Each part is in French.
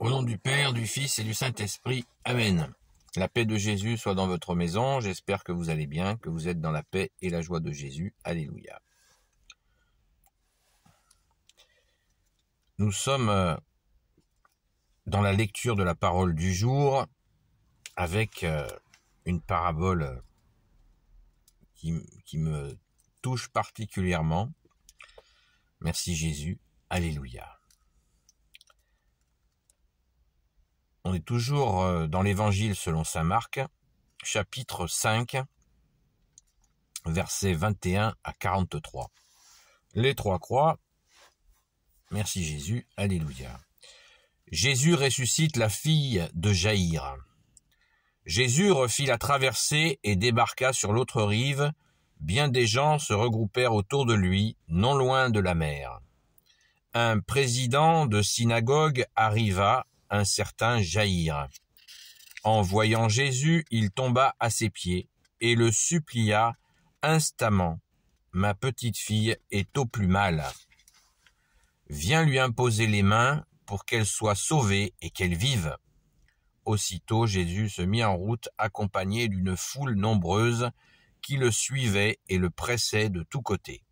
Au nom du Père, du Fils et du Saint-Esprit. Amen. La paix de Jésus soit dans votre maison. J'espère que vous allez bien, que vous êtes dans la paix et la joie de Jésus. Alléluia. Nous sommes euh, dans la lecture de la parole du jour avec euh, une parabole euh, qui, qui me touche particulièrement. Merci Jésus. Alléluia. On est toujours euh, dans l'évangile selon saint Marc, chapitre 5, versets 21 à 43. Les trois croix. Merci Jésus. Alléluia. Jésus ressuscite la fille de Jaïr. Jésus refit la traversée et débarqua sur l'autre rive. Bien des gens se regroupèrent autour de lui, non loin de la mer. Un président de synagogue arriva un certain jaillir. En voyant Jésus, il tomba à ses pieds et le supplia instamment. Ma petite fille est au plus mal. Viens lui imposer les mains pour qu'elle soit sauvée et qu'elle vive. Aussitôt Jésus se mit en route accompagné d'une foule nombreuse qui le suivait et le pressait de tous côtés.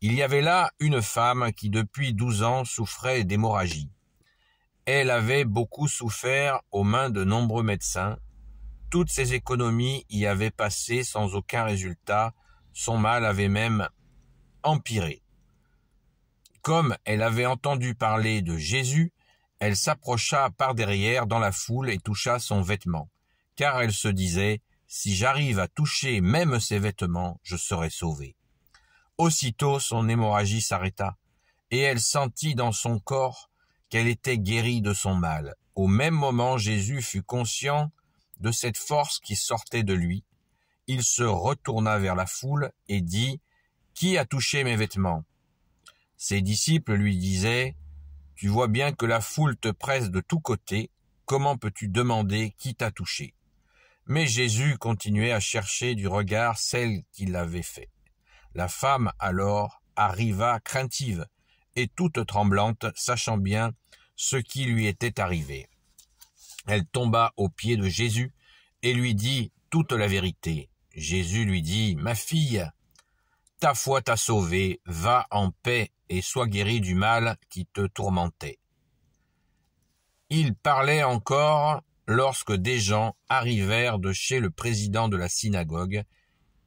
Il y avait là une femme qui depuis douze ans souffrait d'hémorragie. Elle avait beaucoup souffert aux mains de nombreux médecins. Toutes ses économies y avaient passé sans aucun résultat. Son mal avait même empiré. Comme elle avait entendu parler de Jésus, elle s'approcha par derrière dans la foule et toucha son vêtement, car elle se disait Si j'arrive à toucher même ses vêtements, je serai sauvée. Aussitôt son hémorragie s'arrêta, et elle sentit dans son corps qu'elle était guérie de son mal. Au même moment, Jésus fut conscient de cette force qui sortait de lui. Il se retourna vers la foule et dit, Qui a touché mes vêtements? Ses disciples lui disaient, Tu vois bien que la foule te presse de tous côtés, comment peux-tu demander qui t'a touché? Mais Jésus continuait à chercher du regard celle qui l'avait fait. La femme alors arriva craintive, et toute tremblante, sachant bien ce qui lui était arrivé. Elle tomba aux pieds de Jésus et lui dit toute la vérité. Jésus lui dit, Ma fille, ta foi t'a sauvée, va en paix et sois guérie du mal qui te tourmentait. Il parlait encore lorsque des gens arrivèrent de chez le président de la synagogue.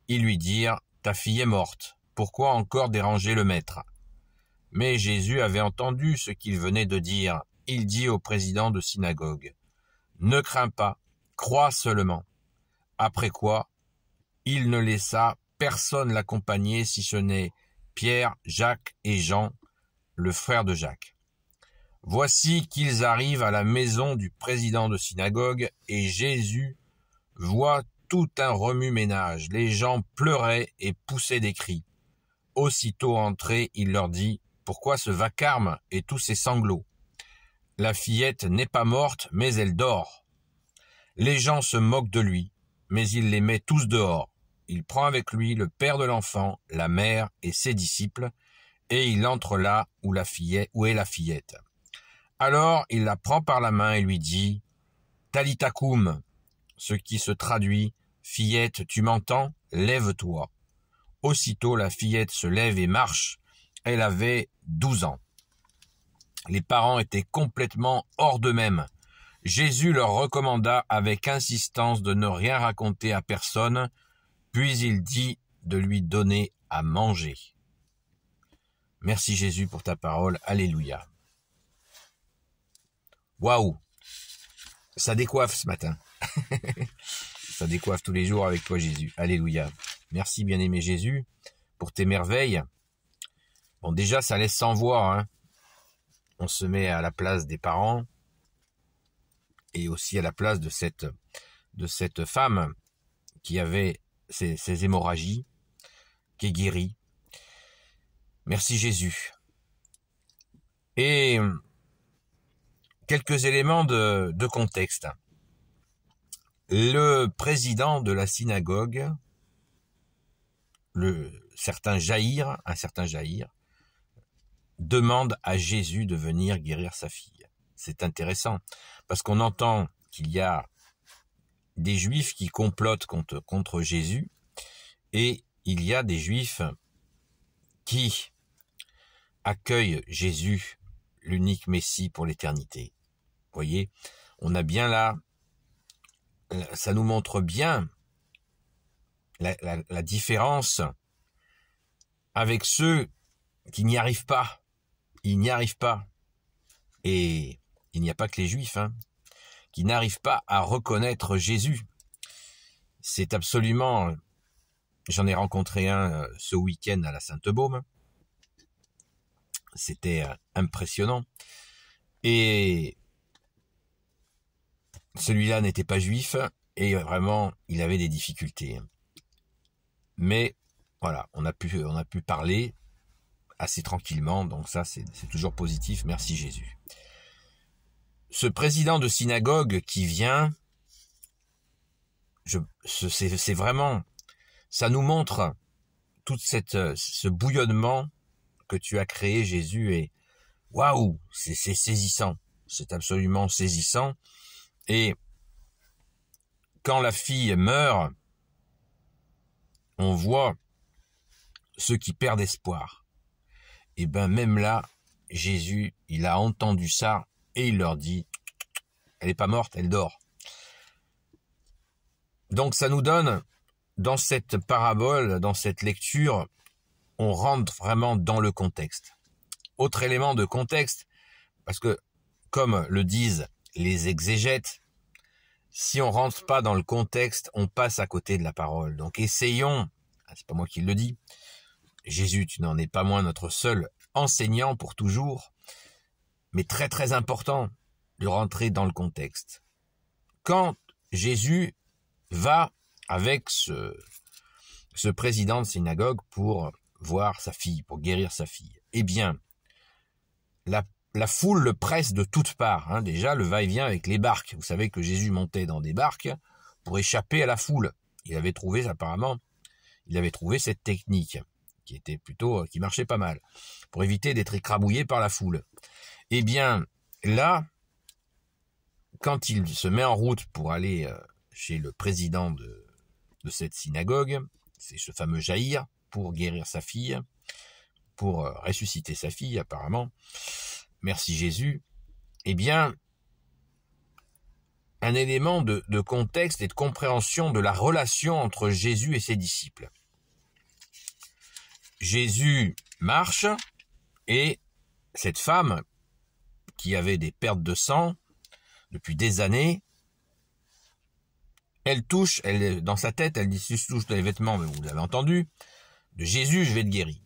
Ils lui dirent, Ta fille est morte, pourquoi encore déranger le maître mais Jésus avait entendu ce qu'il venait de dire. Il dit au président de synagogue, Ne crains pas, crois seulement. Après quoi, il ne laissa personne l'accompagner si ce n'est Pierre, Jacques et Jean, le frère de Jacques. Voici qu'ils arrivent à la maison du président de synagogue et Jésus voit tout un remue-ménage. Les gens pleuraient et poussaient des cris. Aussitôt entré, il leur dit pourquoi ce vacarme et tous ces sanglots. La fillette n'est pas morte, mais elle dort. Les gens se moquent de lui, mais il les met tous dehors. Il prend avec lui le père de l'enfant, la mère et ses disciples, et il entre là où, la fillette, où est la fillette. Alors il la prend par la main et lui dit "Talitakum", ce qui se traduit Fillette, tu m'entends Lève-toi. Aussitôt la fillette se lève et marche, elle avait 12 ans. Les parents étaient complètement hors d'eux-mêmes. Jésus leur recommanda avec insistance de ne rien raconter à personne, puis il dit de lui donner à manger. Merci Jésus pour ta parole. Alléluia. Waouh. Ça décoiffe ce matin. Ça décoiffe tous les jours avec toi Jésus. Alléluia. Merci bien-aimé Jésus pour tes merveilles. Bon, déjà, ça laisse sans voix. Hein. On se met à la place des parents et aussi à la place de cette, de cette femme qui avait ses, hémorragies, qui est guérie. Merci Jésus. Et quelques éléments de, de contexte. Le président de la synagogue, le certain Jaïr, un certain Jaïr, demande à Jésus de venir guérir sa fille. C'est intéressant, parce qu'on entend qu'il y a des juifs qui complotent contre, Jésus, et il y a des juifs qui accueillent Jésus, l'unique Messie pour l'éternité. Voyez, on a bien là, euh, ça nous montre bien la différence avec ceux qui n'y arrivent pas, il n'y arrive pas, et il n'y a pas que les juifs, hein, qui n'arrivent pas à reconnaître Jésus. C'est absolument... J'en ai rencontré un euh, ce week-end à la Sainte-Baume. C'était euh, impressionnant. Et celui-là n'était pas juif et vraiment, il avait des difficultés. Mais voilà, on a pu, on a pu parler assez tranquillement, donc ça c'est toujours positif, merci Jésus. Ce président de synagogue qui vient, c'est vraiment, ça nous montre tout cette, ce bouillonnement que tu as créé Jésus et waouh, c'est saisissant, c'est absolument saisissant. Et quand la fille meurt, on voit ceux qui perdent espoir et eh ben même là, Jésus, il a entendu ça et il leur dit, elle n'est pas morte, elle dort. Donc ça nous donne, dans cette parabole, dans cette lecture, on rentre vraiment dans le contexte. Autre élément de contexte, parce que comme le disent les exégètes, si on rentre pas dans le contexte, on passe à côté de la parole. Donc essayons, ah, c'est pas moi qui le dis, Jésus, tu n'en es pas moins notre seul enseignant pour toujours, mais très très important de rentrer dans le contexte. Quand Jésus va avec ce, ce président de synagogue pour voir sa fille, pour guérir sa fille, eh bien, la, foule le presse de toutes parts. Hein. Déjà, le va-et-vient avec les barques. Vous savez que Jésus montait dans des barques pour échapper à la foule. Il avait trouvé apparemment, il avait trouvé cette technique qui était plutôt, euh, qui marchait pas mal, pour éviter d'être écrabouillé par la foule. Eh bien, là, quand il se met en route pour aller euh, chez le président de, cette synagogue, c'est ce fameux Jaïr, pour guérir sa fille, pour euh, ressusciter sa fille apparemment, merci Jésus, eh bien, un élément de contexte et de compréhension de la relation entre Jésus et ses disciples. Jésus marche et cette femme qui avait des pertes de sang depuis des années, elle touche, elle dans sa tête, elle dit si je touche les vêtements, vous l'avez entendu, de Jésus, je vais te guérir.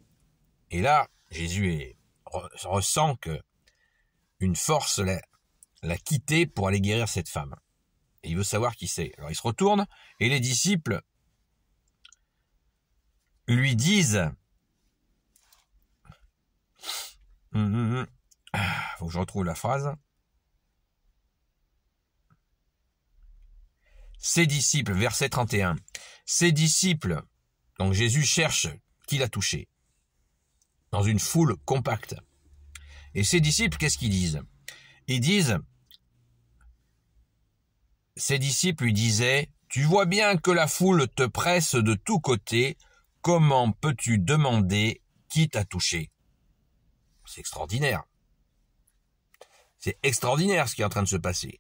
Et là, Jésus ressent que une force l'a, l'a quitté pour aller guérir cette femme. Et il veut savoir qui c'est. Alors il se retourne et les disciples lui disent Hum, hum, hum. Ah, faut que je retrouve la phrase. Ses disciples, verset 31. Ses disciples, donc Jésus cherche qui l'a touché, dans une foule compacte. Et ses disciples, qu'est-ce qu'ils disent Ils disent, ses disciples lui disaient, Tu vois bien que la foule te presse de tous côtés, comment peux-tu demander qui t'a touché c'est extraordinaire. C'est extraordinaire ce qui est en train de se passer.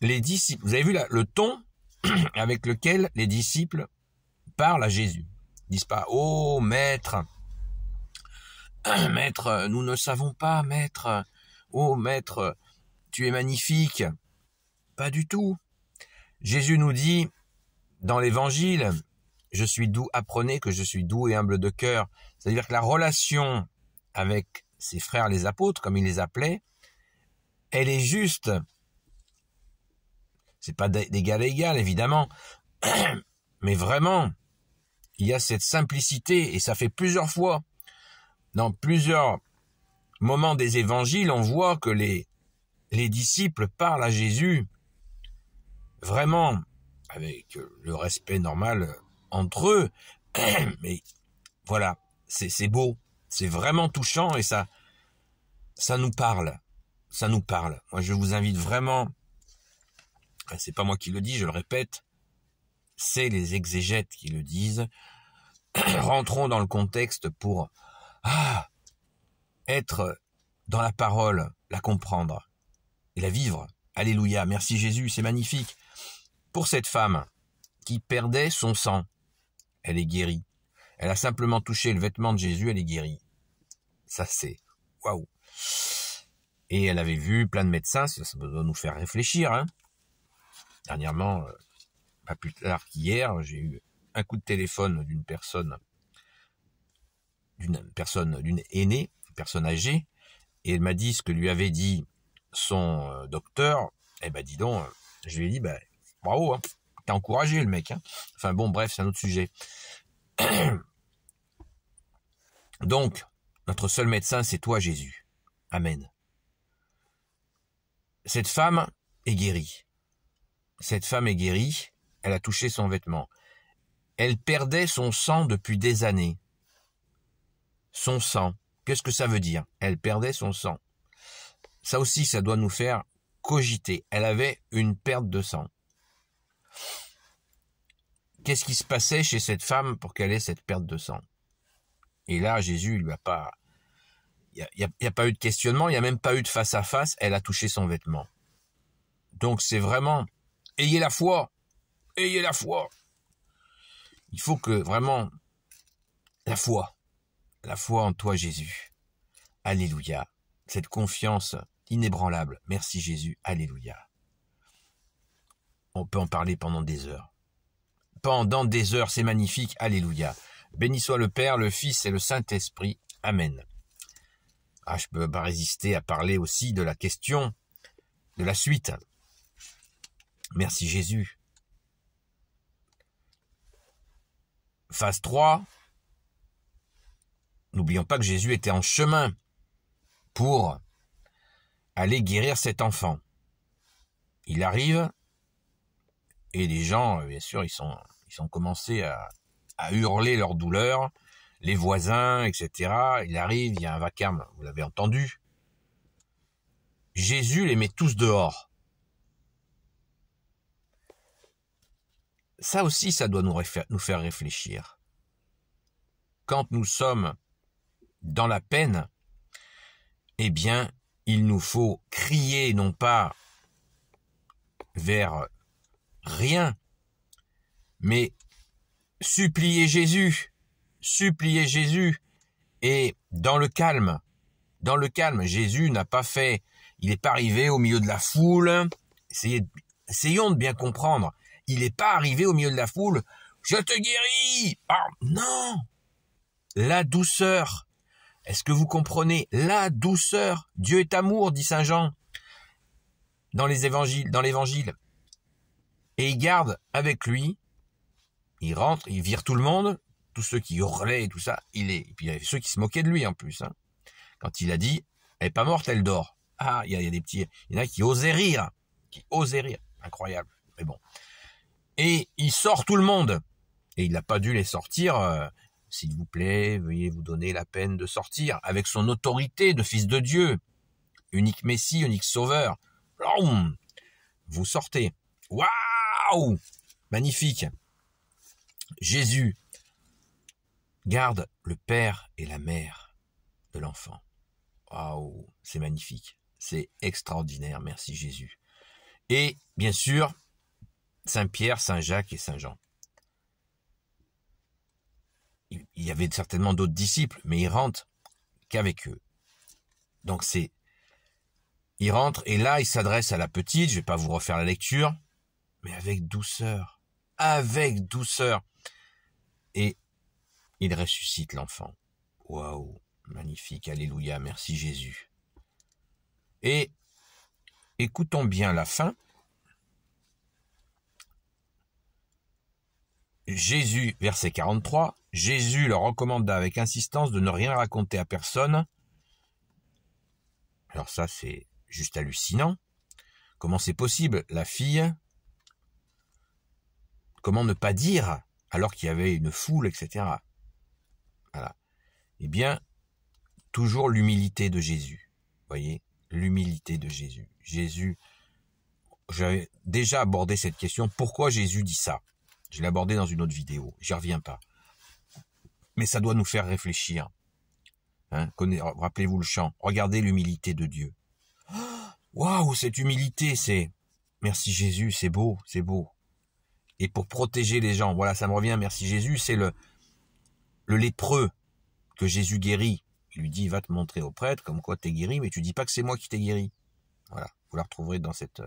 Les disciples, vous avez vu là, le ton avec lequel les disciples parlent à Jésus. Ils disent pas, oh maître, maître, nous ne savons pas, maître, oh maître, tu es magnifique. Pas du tout. Jésus nous dit dans l'évangile, je suis doux, apprenez que je suis doux et humble de cœur. C'est-à-dire que la relation avec ses frères les apôtres, comme il les appelait, elle est juste. C'est pas d'égal à égal, évidemment. Mais vraiment, il y a cette simplicité, et ça fait plusieurs fois. Dans plusieurs moments des évangiles, on voit que les, les disciples parlent à Jésus vraiment avec le respect normal entre eux. Mais voilà, c'est beau. C'est vraiment touchant et ça, ça nous parle. Ça nous parle. Moi, je vous invite vraiment, c'est pas moi qui le dis, je le répète, c'est les exégètes qui le disent. Rentrons dans le contexte pour ah, être dans la parole, la comprendre et la vivre. Alléluia, merci Jésus, c'est magnifique. Pour cette femme qui perdait son sang, elle est guérie. Elle a simplement touché le vêtement de Jésus, elle est guérie. Ça, c'est waouh. Et elle avait vu plein de médecins, ça, ça doit nous faire réfléchir. Hein. Dernièrement, euh, pas plus tard qu'hier, j'ai eu un coup de téléphone d'une personne, d'une personne, d'une aînée, une personne âgée, et elle m'a dit ce que lui avait dit son euh, docteur. Eh ben, dis donc, euh, je lui ai dit, ben, bravo, hein. t'as encouragé le mec. Hein. Enfin bon, bref, c'est un autre sujet. Donc, notre seul médecin, c'est toi, Jésus. Amen. Cette femme est guérie. Cette femme est guérie, elle a touché son vêtement. Elle perdait son sang depuis des années. Son sang, qu'est-ce que ça veut dire Elle perdait son sang. Ça aussi, ça doit nous faire cogiter. Elle avait une perte de sang. Qu'est-ce qui se passait chez cette femme pour qu'elle ait cette perte de sang et là, Jésus a pas, il n'y a, a, pas eu de questionnement, il n'y a même pas eu de face à face, elle a touché son vêtement. Donc c'est vraiment, ayez la foi, ayez la foi. Il faut que vraiment, la foi, la foi en toi Jésus. Alléluia. Cette confiance inébranlable. Merci Jésus. Alléluia. On peut en parler pendant des heures. Pendant des heures, c'est magnifique. Alléluia. Béni soit le Père, le Fils et le Saint-Esprit. Amen. Ah, je peux pas résister à parler aussi de la question de la suite. Merci Jésus. Phase 3. N'oublions pas que Jésus était en chemin pour aller guérir cet enfant. Il arrive et les gens, euh, bien sûr, ils sont, ils sont commencés à, à hurler leur douleur, les voisins, etc. Il arrive, il y a un vacarme, vous l'avez entendu. Jésus les met tous dehors. Ça aussi, ça doit nous, nous faire réfléchir. Quand nous sommes dans la peine, eh bien, il nous faut crier non pas vers rien, mais suppliez Jésus, suppliez Jésus. Et dans le calme, dans le calme, Jésus n'a pas fait, il n'est pas arrivé au milieu de la foule. essayons de bien comprendre. Il n'est pas arrivé au milieu de la foule. Je te guéris. oh non. La douceur. Est-ce que vous comprenez la douceur Dieu est amour, dit Saint Jean dans les évangiles, dans l'évangile. Et il garde avec lui il rentre, il vire tout le monde, tous ceux qui hurlaient et tout ça, il est. Et puis il y avait ceux qui se moquaient de lui en plus. Hein. Quand il a dit, elle est pas morte, elle dort. Ah, il y, a, des petits, il y en a qui osaient rire, qui osaient rire, incroyable. Mais bon. Et il sort tout le monde. Et il n'a pas dû les sortir. Euh, s'il vous plaît, veuillez vous donner la peine de sortir avec son autorité de fils de Dieu, unique Messie, unique Sauveur. Vous sortez. Waouh, magnifique. Jésus garde le père et la mère de l'enfant. Waouh, c'est magnifique, c'est extraordinaire, merci Jésus. Et bien sûr, Saint Pierre, Saint Jacques et Saint Jean. Il y avait certainement d'autres disciples, mais il rentrent qu'avec eux. Donc c'est, il rentre et là il s'adresse à la petite. Je ne vais pas vous refaire la lecture, mais avec douceur, avec douceur et il ressuscite l'enfant. Waouh, magnifique, alléluia, merci Jésus. Et écoutons bien la fin. Jésus, verset 43, Jésus leur recommanda avec insistance de ne rien raconter à personne. Alors ça, c'est juste hallucinant. Comment c'est possible La fille, comment ne pas dire alors qu'il y avait une foule, etc. Voilà. Eh bien, toujours l'humilité de Jésus. Voyez, l'humilité de Jésus. Jésus, j'avais déjà abordé cette question. Pourquoi Jésus dit ça Je l'ai abordé dans une autre vidéo. J'y reviens pas. Mais ça doit nous faire réfléchir. Hein, rappelez-vous le chant. Regardez l'humilité de Dieu. Waouh, cette humilité, c'est merci Jésus, c'est beau, c'est beau et pour protéger les gens. Voilà, ça me revient, merci Jésus, c'est le, le lépreux que Jésus guérit. Il lui dit, va te montrer au prêtre, comme quoi es guéri, mais tu dis pas que c'est moi qui t'ai guéri. Voilà, vous la retrouverez dans cette,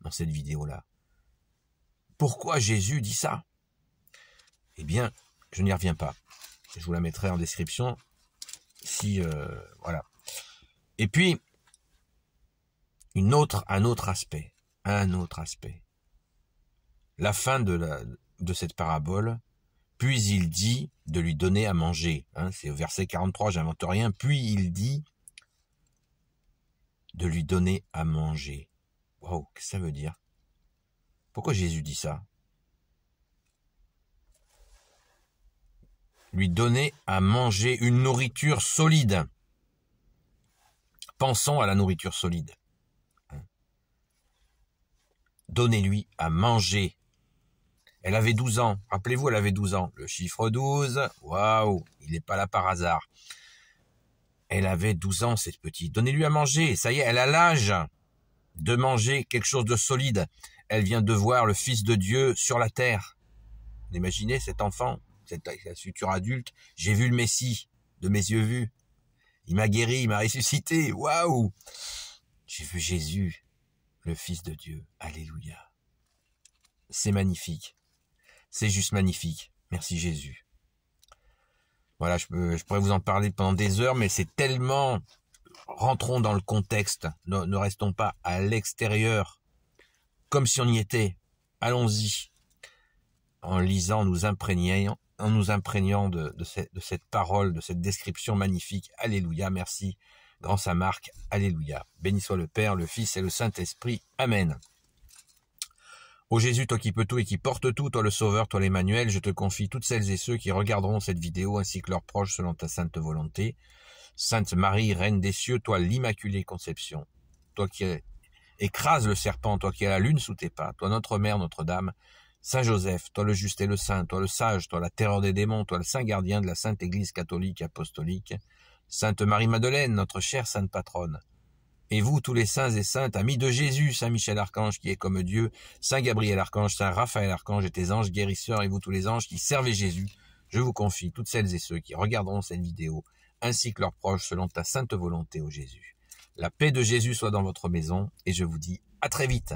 dans cette vidéo-là. Pourquoi Jésus dit ça Eh bien, je n'y reviens pas. Je vous la mettrai en description si euh, voilà. Et puis une autre, un autre aspect, un autre aspect la fin de, cette parabole, puis il dit de lui donner à manger. Hein, c'est au verset 43, j'invente rien. Puis il dit de lui donner à manger. Wow, qu'est-ce que ça veut dire Pourquoi Jésus dit ça Lui donner à manger une nourriture solide. Pensons à la nourriture solide. Hein Donnez-lui à manger elle avait 12 ans. Rappelez-vous, elle avait 12 ans. Le chiffre 12, waouh, il n'est pas là par hasard. Elle avait 12 ans, cette petite. Donnez-lui à manger. Ça y est, elle a l'âge de manger quelque chose de solide. Elle vient de voir le Fils de Dieu sur la terre. imaginez cet enfant, cette, cette future adulte. J'ai vu le Messie de mes yeux vus. Il m'a guéri, il m'a ressuscité. Waouh J'ai vu Jésus, le Fils de Dieu. Alléluia. C'est magnifique. C'est juste magnifique. Merci Jésus. Voilà, je, peux, je, pourrais vous en parler pendant des heures, mais c'est tellement... Rentrons dans le contexte, ne, restons pas à l'extérieur, comme si on y était. Allons-y, en lisant, nous imprégnant, en nous imprégnant de, de, cette, parole, de cette description magnifique. Alléluia, merci. Grand Saint Marc, Alléluia. Béni soit le Père, le Fils et le Saint-Esprit. Amen. Ô Jésus, toi qui peux tout et qui porte tout, toi le Sauveur, toi l'Emmanuel, je te confie toutes celles et ceux qui regarderont cette vidéo ainsi que leurs proches selon ta sainte volonté. Sainte Marie, Reine des cieux, toi l'Immaculée Conception, toi qui écrases le serpent, toi qui as la lune sous tes pas, toi notre Mère, Notre-Dame, Saint Joseph, toi le juste et le saint, toi le sage, toi la terreur des démons, toi le saint gardien de la Sainte Église catholique et apostolique, Sainte Marie-Madeleine, notre chère Sainte Patronne, et vous, tous les saints et saintes, amis de Jésus, Saint Michel Archange qui est comme Dieu, Saint Gabriel Archange, Saint Raphaël Archange et tes anges guérisseurs et vous tous les anges qui servez Jésus, je vous confie toutes celles et ceux qui regarderont cette vidéo, ainsi que leurs proches selon ta sainte volonté, ô Jésus. La paix de Jésus soit dans votre maison et je vous dis à très vite.